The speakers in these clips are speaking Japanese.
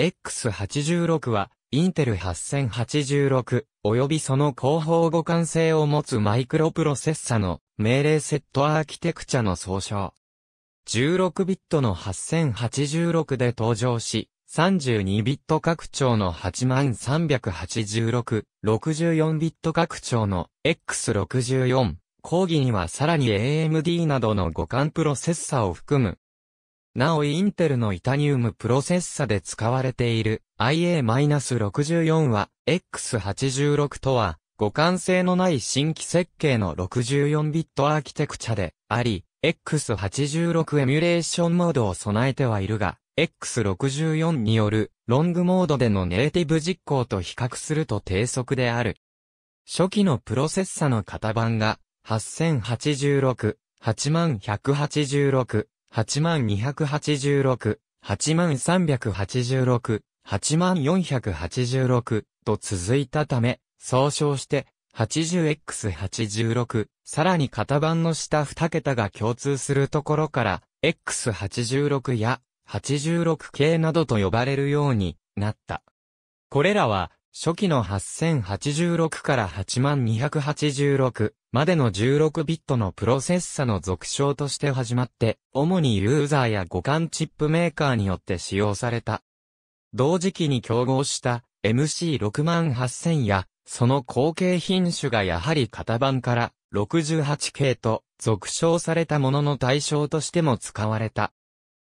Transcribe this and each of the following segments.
X86 は、インテル8086、及びその広報互換性を持つマイクロプロセッサの命令セットアーキテクチャの総称。16ビットの8086で登場し、32ビット拡張の8386、64ビット拡張の X64、講義にはさらに AMD などの互換プロセッサを含むなおインテルのイタニウムプロセッサで使われている IA-64 は X86 とは互換性のない新規設計の64ビットアーキテクチャであり、X86 エミュレーションモードを備えてはいるが、X64 によるロングモードでのネイティブ実行と比較すると低速である。初期のプロセッサの型番が8086、8186、8286、8386、8486と続いたため、総称して 80x86、さらに型番の下2桁が共通するところから、x86 や8 6系などと呼ばれるようになった。これらは初期の8086から8286までの16ビットのプロセッサの続称として始まって、主にユーザーや互換チップメーカーによって使用された。同時期に競合した MC68000 や、その後継品種がやはり型番から 68K と続称されたものの対象としても使われた。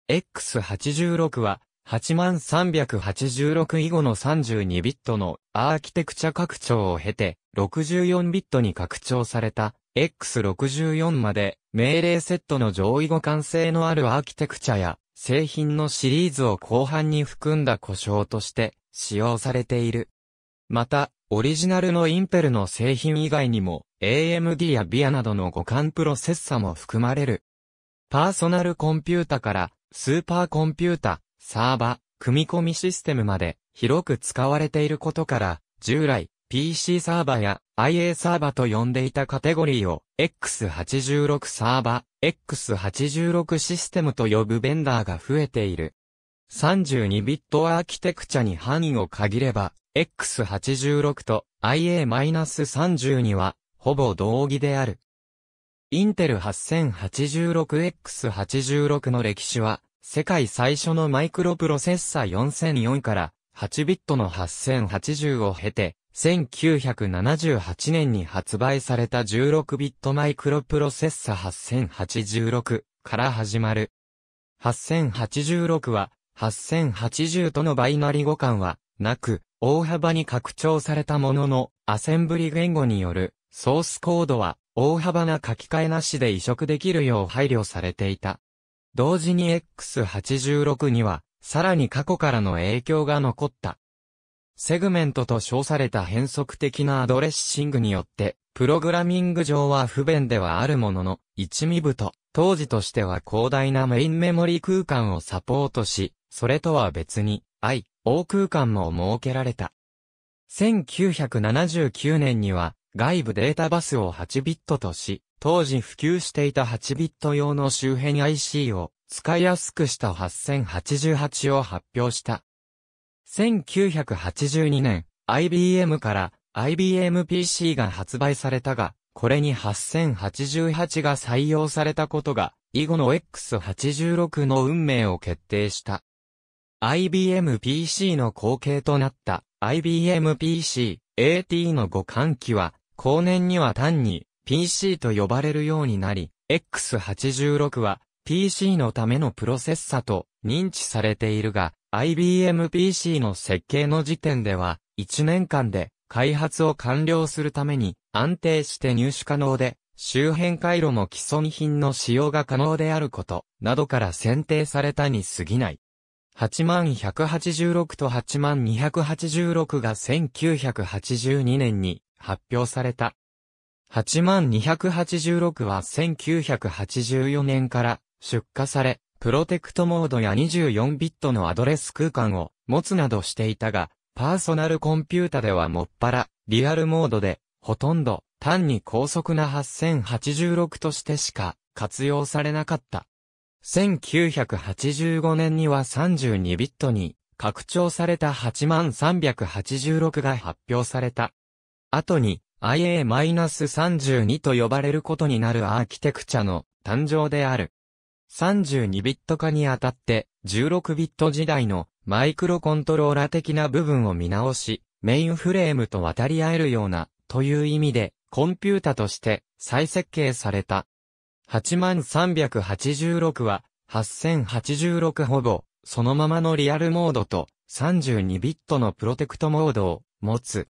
X86 は8386以後の32ビットのアーキテクチャ拡張を経て、64ビットに拡張された X64 まで命令セットの上位互換性のあるアーキテクチャや製品のシリーズを後半に含んだ故障として使用されている。また、オリジナルのインペルの製品以外にも AMD やビアなどの互換プロセッサも含まれる。パーソナルコンピュータからスーパーコンピュータ、サーバ、組み込みシステムまで広く使われていることから、従来、PC サーバや IA サーバと呼んでいたカテゴリーを X86 サーバ、X86 システムと呼ぶベンダーが増えている。32ビットアーキテクチャに範囲を限れば、X86 と IA-32 は、ほぼ同義である。インテル 8086X86 の歴史は、世界最初のマイクロプロセッサ4004から8ビットの8080を経て、1978年に発売された16ビットマイクロプロセッサ8086から始まる。8086は8080とのバイナリ互換はなく、大幅に拡張されたものの、アセンブリ言語によるソースコードは大幅な書き換えなしで移植できるよう配慮されていた。同時に X86 には、さらに過去からの影響が残った。セグメントと称された変則的なアドレッシングによって、プログラミング上は不便ではあるものの、一味部と、当時としては広大なメインメモリ空間をサポートし、それとは別に、I、O 空間も設けられた。1979年には、外部データバスを8ビットとし、当時普及していた8ビット用の周辺 IC を使いやすくした8088を発表した。1982年、IBM から IBM PC が発売されたが、これに8088が採用されたことが、以後の X86 の運命を決定した。IBM PC の後継となった IBM PC AT の互換機は後年には単に PC と呼ばれるようになり、X86 は PC のためのプロセッサと認知されているが、IBM PC の設計の時点では、1年間で開発を完了するために安定して入手可能で、周辺回路も既存品の使用が可能であること、などから選定されたに過ぎない。8186と8286が1982年に発表された。8286は1984年から出荷され、プロテクトモードや24ビットのアドレス空間を持つなどしていたが、パーソナルコンピュータではもっぱら、リアルモードで、ほとんど単に高速な8086としてしか活用されなかった。1985年には32ビットに拡張された8386が発表された。後に IA-32 と呼ばれることになるアーキテクチャの誕生である。32ビット化にあたって16ビット時代のマイクロコントローラ的な部分を見直し、メインフレームと渡り合えるようなという意味でコンピュータとして再設計された。8386は、8086ほぼ、そのままのリアルモードと、32ビットのプロテクトモードを持つ。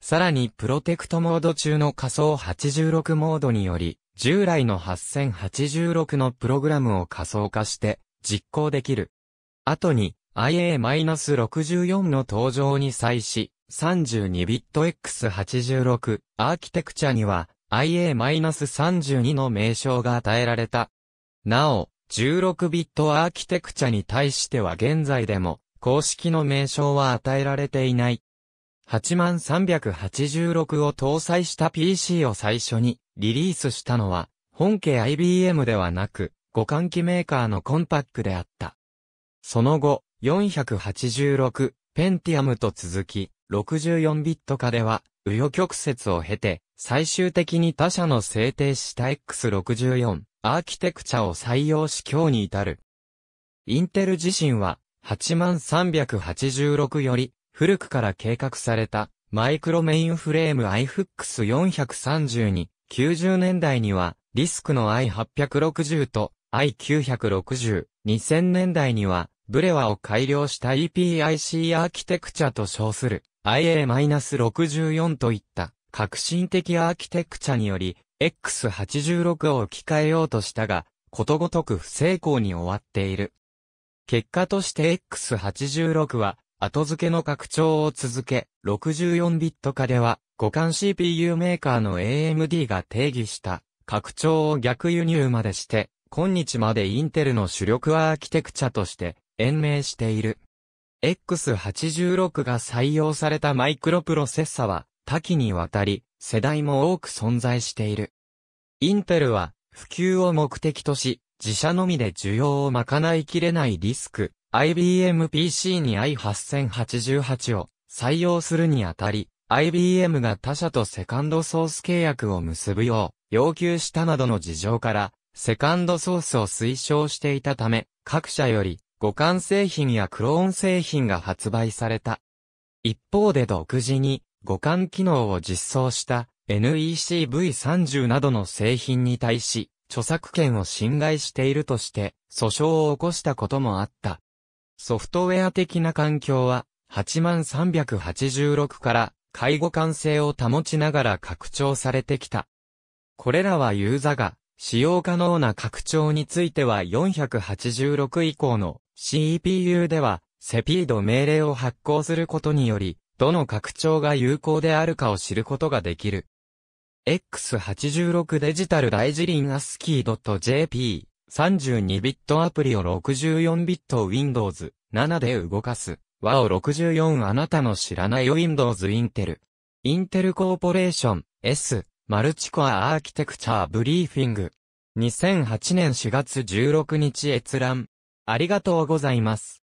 さらにプロテクトモード中の仮想86モードにより、従来の8086のプログラムを仮想化して実行できる。後に IA-64 の登場に際し、32ビット X86 アーキテクチャには IA-32 の名称が与えられた。なお、16ビットアーキテクチャに対しては現在でも、公式の名称は与えられていない。8386を搭載した PC を最初にリリースしたのは、本家 IBM ではなく、互換機メーカーのコンパックであった。その後、486、ペンティアムと続き、64ビット化では、右余曲折を経て、最終的に他社の制定した X64 アーキテクチャを採用し今日に至る。インテル自身は8386より古くから計画されたマイクロメインフレーム iFX430 に90年代にはリスクの i860 と i960、2000年代にはブレワを改良した EPIC アーキテクチャと称する IA-64 といった革新的アーキテクチャにより、X86 を置き換えようとしたが、ことごとく不成功に終わっている。結果として X86 は、後付けの拡張を続け、64ビット化では、互換 CPU メーカーの AMD が定義した、拡張を逆輸入までして、今日までインテルの主力アーキテクチャとして、延命している。X86 が採用されたマイクロプロセッサは、多岐にわたり、世代も多く存在している。インテルは、普及を目的とし、自社のみで需要を賄いきれないリスク、IBM PC に i8088 を採用するにあたり、IBM が他社とセカンドソース契約を結ぶよう要求したなどの事情から、セカンドソースを推奨していたため、各社より互換製品やクローン製品が発売された。一方で独自に互換機能を実装した NECV30 などの製品に対し、著作権を侵害しているとして、訴訟を起こしたこともあった。ソフトウェア的な環境は、8386から介護完成を保ちながら拡張されてきた。これらはユーザが使用可能な拡張については486以降の CPU ではセピード命令を発行することによりどの拡張が有効であるかを知ることができる。X86 デジタル大辞林アスキー j p 32ビットアプリを64ビット Windows 7で動かす。和を64あなたの知らない Windows Intel Intel c o r コーポレーション S マルチコアアーキテクチャーブリーフィング。2008年4月16日閲覧。ありがとうございます。